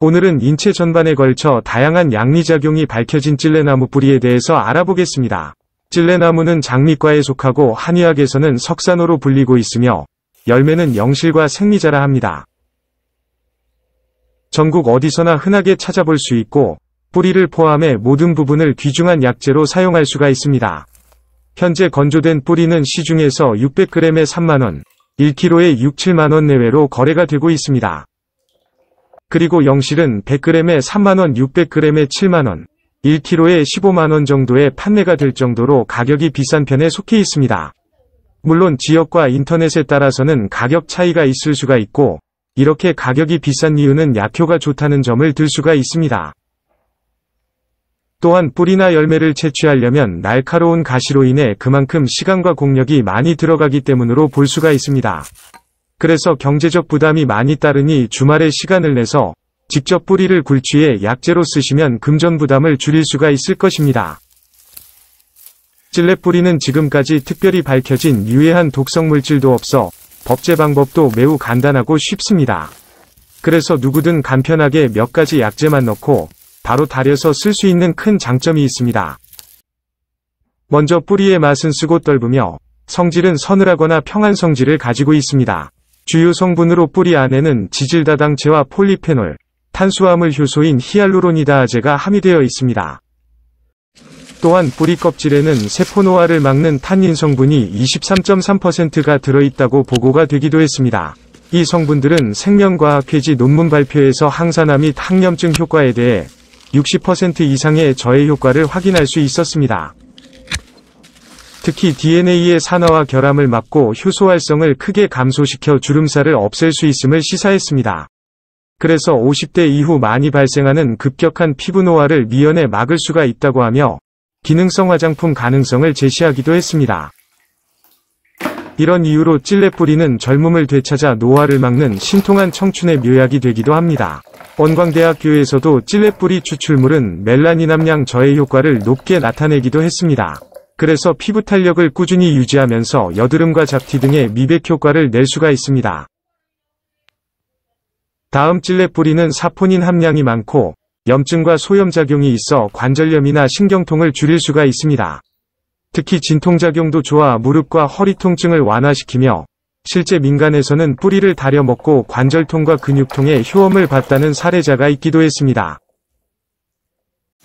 오늘은 인체 전반에 걸쳐 다양한 양리작용이 밝혀진 찔레나무 뿌리에 대해서 알아보겠습니다. 찔레나무는 장미과에 속하고 한의학에서는 석산호로 불리고 있으며 열매는 영실과 생리자라 합니다. 전국 어디서나 흔하게 찾아볼 수 있고 뿌리를 포함해 모든 부분을 귀중한 약재로 사용할 수가 있습니다. 현재 건조된 뿌리는 시중에서 600g에 3만원, 1kg에 6, 7만원 내외로 거래가 되고 있습니다. 그리고 영실은 100g에 3만원, 600g에 7만원, 1kg에 15만원 정도의 판매가 될 정도로 가격이 비싼 편에 속해 있습니다. 물론 지역과 인터넷에 따라서는 가격 차이가 있을 수가 있고 이렇게 가격이 비싼 이유는 약효가 좋다는 점을 들 수가 있습니다. 또한 뿌리나 열매를 채취하려면 날카로운 가시로 인해 그만큼 시간과 공력이 많이 들어가기 때문으로 볼 수가 있습니다. 그래서 경제적 부담이 많이 따르니 주말에 시간을 내서 직접 뿌리를 굴취해 약재로 쓰시면 금전 부담을 줄일 수가 있을 것입니다. 찔레뿌리는 지금까지 특별히 밝혀진 유해한 독성 물질도 없어 법제 방법도 매우 간단하고 쉽습니다. 그래서 누구든 간편하게 몇 가지 약재만 넣고 바로 달여서 쓸 수 있는 큰 장점이 있습니다. 먼저 뿌리의 맛은 쓰고 떫으며 성질은 서늘하거나 평한 성질을 가지고 있습니다. 주요 성분으로 뿌리 안에는 지질다당제와 폴리페놀, 탄수화물 효소인 히알루론이다아제가 함유되어 있습니다. 또한 뿌리 껍질에는 세포노화를 막는 탄닌 성분이 23.3%가 들어있다고 보고가 되기도 했습니다. 이 성분들은 생명과학회지 논문 발표에서 항산화 및 항염증 효과에 대해 60% 이상의 저해 효과를 확인할 수 있었습니다. 특히 DNA의 산화와 결함을 막고 효소활성을 크게 감소시켜 주름살을 없앨 수 있음을 시사했습니다. 그래서 50대 이후 많이 발생하는 급격한 피부 노화를 미연에 막을 수가 있다고 하며 기능성 화장품 가능성을 제시하기도 했습니다. 이런 이유로 찔레뿌리는 젊음을 되찾아 노화를 막는 신통한 청춘의 묘약이 되기도 합니다. 원광대학교에서도 찔레뿌리 추출물은 멜라닌 함량 저의 효과를 높게 나타내기도 했습니다. 그래서 피부 탄력을 꾸준히 유지하면서 여드름과 잡티 등의 미백 효과를 낼 수가 있습니다. 다음 찔레 뿌리는 사포닌 함량이 많고 염증과 소염작용이 있어 관절염이나 신경통을 줄일 수가 있습니다. 특히 진통작용도 좋아 무릎과 허리 통증을 완화시키며 실제 민간에서는 뿌리를 다려 먹고 관절통과 근육통에 효험을 봤다는 사례자가 있기도 했습니다.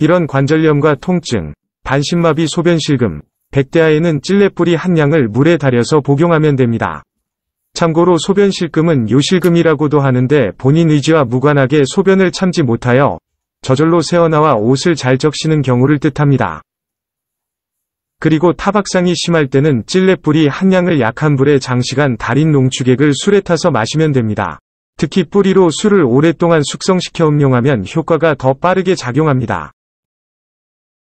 이런 관절염과 통증, 반신마비 소변실금, 백대아에는 찔레뿌리 한 양을 물에 달여서 복용하면 됩니다. 참고로 소변실금은 요실금이라고도 하는데 본인 의지와 무관하게 소변을 참지 못하여 저절로 새어나와 옷을 잘 적시는 경우를 뜻합니다. 그리고 타박상이 심할 때는 찔레뿌리 한 양을 약한 불에 장시간 달인 농축액을 술에 타서 마시면 됩니다. 특히 뿌리로 술을 오랫동안 숙성시켜 음용하면 효과가 더 빠르게 작용합니다.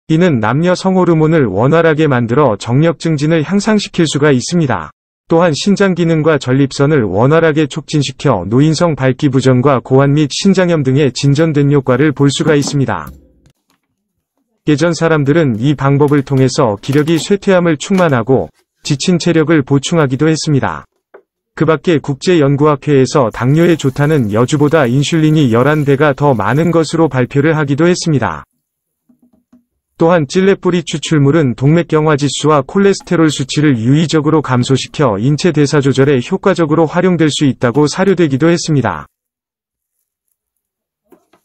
이는 남녀 성호르몬을 원활하게 만들어 정력 증진을 향상시킬 수가 있습니다. 또한 신장 기능과 전립선을 원활하게 촉진시켜 노인성 밝기 부전과 고환 및 신장염 등의 진전된 효과를 볼 수가 있습니다. 예전 사람들은 이 방법을 통해서 기력이 쇠퇴함을 충만하고 지친 체력을 보충하기도 했습니다. 그 밖에 국제연구학회에서 당뇨에 좋다는 여주보다 인슐린이 11배가 더 많은 것으로 발표를 하기도 했습니다. 또한 찔레뿌리 추출물은 동맥경화지수와 콜레스테롤 수치를 유의적으로 감소시켜 인체 대사 조절에 효과적으로 활용될 수 있다고 사료되기도 했습니다.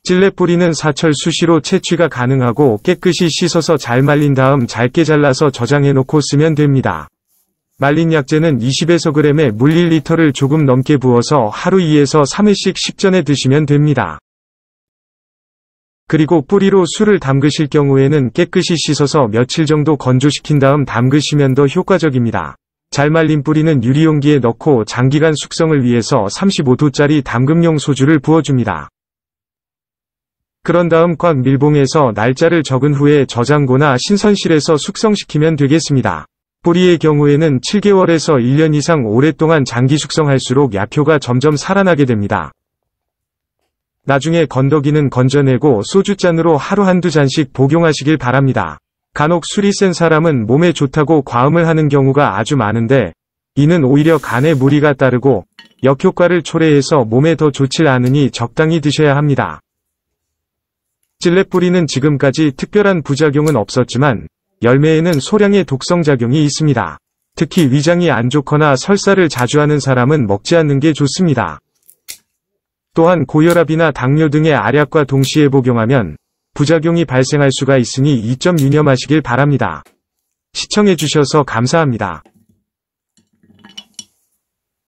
찔레뿌리는 사철 수시로 채취가 가능하고 깨끗이 씻어서 잘 말린 다음 잘게 잘라서 저장해놓고 쓰면 됩니다. 말린 약재는 20에서 g에 물 1리터를 조금 넘게 부어서 하루 2에서 3회씩 식전에 드시면 됩니다. 그리고 뿌리로 술을 담그실 경우에는 깨끗이 씻어서 며칠 정도 건조시킨 다음 담그시면 더 효과적입니다. 잘 말린 뿌리는 유리용기에 넣고 장기간 숙성을 위해서 35도짜리 담금용 소주를 부어줍니다. 그런 다음 꽉 밀봉해서 날짜를 적은 후에 저장고나 신선실에서 숙성시키면 되겠습니다. 뿌리의 경우에는 7개월에서 1년 이상 오랫동안 장기 숙성할수록 야표가 점점 살아나게 됩니다. 나중에 건더기는 건져내고 소주잔으로 하루 한두 잔씩 복용하시길 바랍니다. 간혹 술이 센 사람은 몸에 좋다고 과음을 하는 경우가 아주 많은데 이는 오히려 간에 무리가 따르고 역효과를 초래해서 몸에 더 좋질 않으니 적당히 드셔야 합니다. 찔레뿌리는 지금까지 특별한 부작용은 없었지만 열매에는 소량의 독성작용이 있습니다. 특히 위장이 안 좋거나 설사를 자주 하는 사람은 먹지 않는 게 좋습니다. 또한 고혈압이나 당뇨 등의 알약과 동시에 복용하면 부작용이 발생할 수가 있으니 이점 유념하시길 바랍니다. 시청해주셔서 감사합니다.